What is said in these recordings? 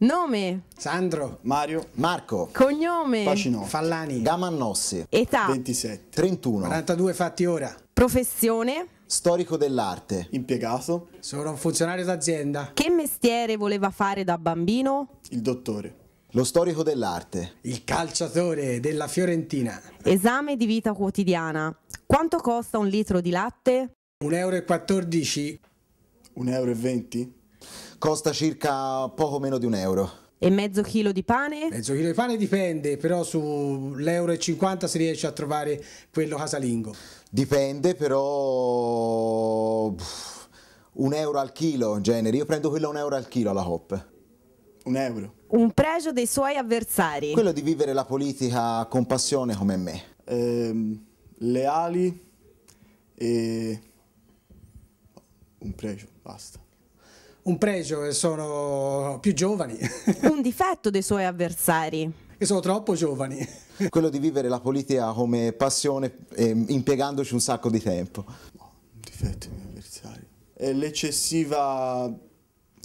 Nome Sandro Mario Marco Cognome Pacino Fallani Gamannossi Età 27 31 42 fatti ora Professione Storico dell'arte Impiegato Sono un funzionario d'azienda Che mestiere voleva fare da bambino? Il dottore Lo storico dell'arte Il calciatore della Fiorentina Esame di vita quotidiana Quanto costa un litro di latte? 1,14 euro 1,20 euro costa circa poco meno di un euro. E mezzo chilo di pane? Mezzo chilo di pane dipende, però sull'euro e 50 si riesce a trovare quello casalingo. Dipende, però un euro al chilo in genere. Io prendo quello a un euro al chilo alla Hop. Un euro. Un pregio dei suoi avversari. Quello di vivere la politica con passione come me. Eh, leali e un pregio, basta un pregio e sono più giovani. un difetto dei suoi avversari che sono troppo giovani. Quello di vivere la politica come passione eh, impiegandoci un sacco di tempo. Un difetto dei miei avversari. È L'eccessiva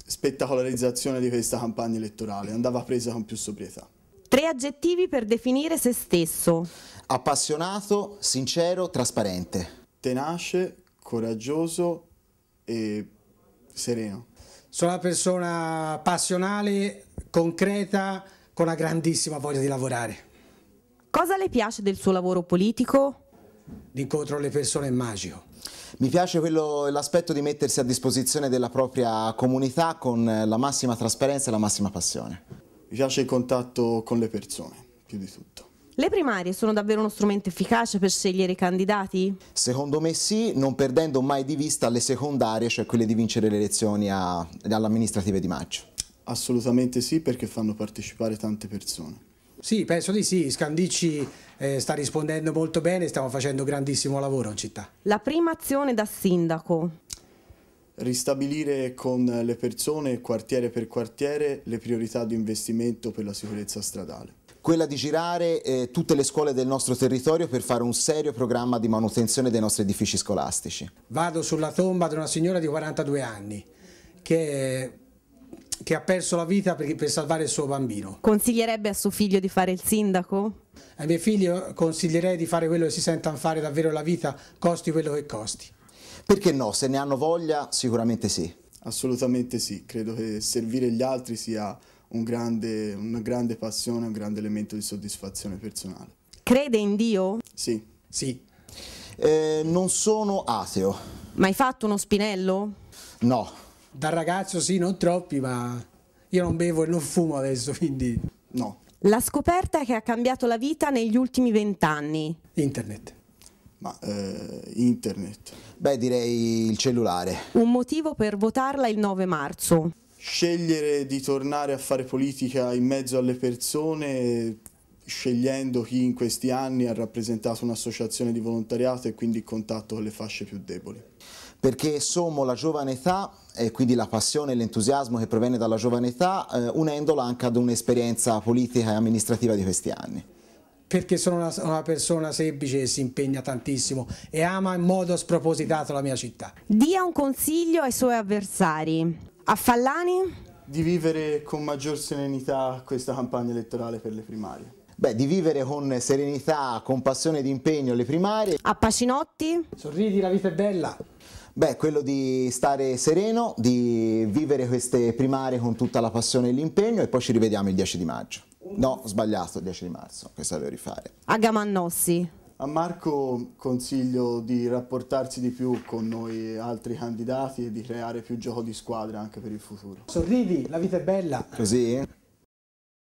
spettacolarizzazione di questa campagna elettorale andava presa con più sobrietà. Tre aggettivi per definire se stesso. Appassionato, sincero, trasparente. Tenace, coraggioso e sereno. Sono una persona passionale, concreta, con una grandissima voglia di lavorare. Cosa le piace del suo lavoro politico? L'incontro alle persone è magico. Mi piace l'aspetto di mettersi a disposizione della propria comunità con la massima trasparenza e la massima passione. Mi piace il contatto con le persone, più di tutto. Le primarie sono davvero uno strumento efficace per scegliere i candidati? Secondo me sì, non perdendo mai di vista le secondarie, cioè quelle di vincere le elezioni alle amministrative di maggio. Assolutamente sì, perché fanno partecipare tante persone. Sì, penso di sì, Scandicci eh, sta rispondendo molto bene, stiamo facendo un grandissimo lavoro in città. La prima azione da sindaco ristabilire con le persone quartiere per quartiere le priorità di investimento per la sicurezza stradale quella di girare eh, tutte le scuole del nostro territorio per fare un serio programma di manutenzione dei nostri edifici scolastici. Vado sulla tomba di una signora di 42 anni che, che ha perso la vita per, per, salvare il suo bambino. Consiglierebbe a suo figlio di fare il sindaco? A miei figli consiglierei di fare quello che si sentano fare davvero la vita, costi quello che costi. Perché no? Se ne hanno voglia, sicuramente sì. Assolutamente sì, credo che servire gli altri sia un grande, una grande passione, un grande elemento di soddisfazione personale. Crede in Dio? Sì. Sì. Eh, non sono ateo. Mai fatto uno spinello? No. Da ragazzo sì, non troppi, ma io non bevo e non fumo adesso, quindi no. La scoperta che ha cambiato la vita negli ultimi vent'anni? Internet. Ma eh, internet. Beh, direi il cellulare. Un motivo per votarla il 9 marzo. Scegliere di tornare a fare politica in mezzo alle persone scegliendo chi in questi anni ha rappresentato un'associazione di volontariato e quindi il contatto con le fasce più deboli. Perché sommo la giovane età e quindi la passione e l'entusiasmo che proviene dalla giovane età eh, unendola anche ad un'esperienza politica e amministrativa di questi anni perché sono una, una, persona semplice e si impegna tantissimo e ama in modo spropositato la mia città. Dia un consiglio ai suoi avversari. A Fallani? Di vivere con maggior serenità questa campagna elettorale per le primarie. Beh, di vivere con serenità, con passione ed impegno le primarie. A Pacinotti? Sorridi, la vita è bella. Beh, quello di stare sereno, di vivere queste primarie con tutta la passione e l'impegno e poi ci rivediamo il 10 di maggio. No, sbagliato, 10 di marzo, questa devo rifare. A Gamannossi. A Marco consiglio di rapportarsi di più con noi altri candidati e di creare più gioco di squadra anche per il futuro. Sorridi, la vita è bella. Così?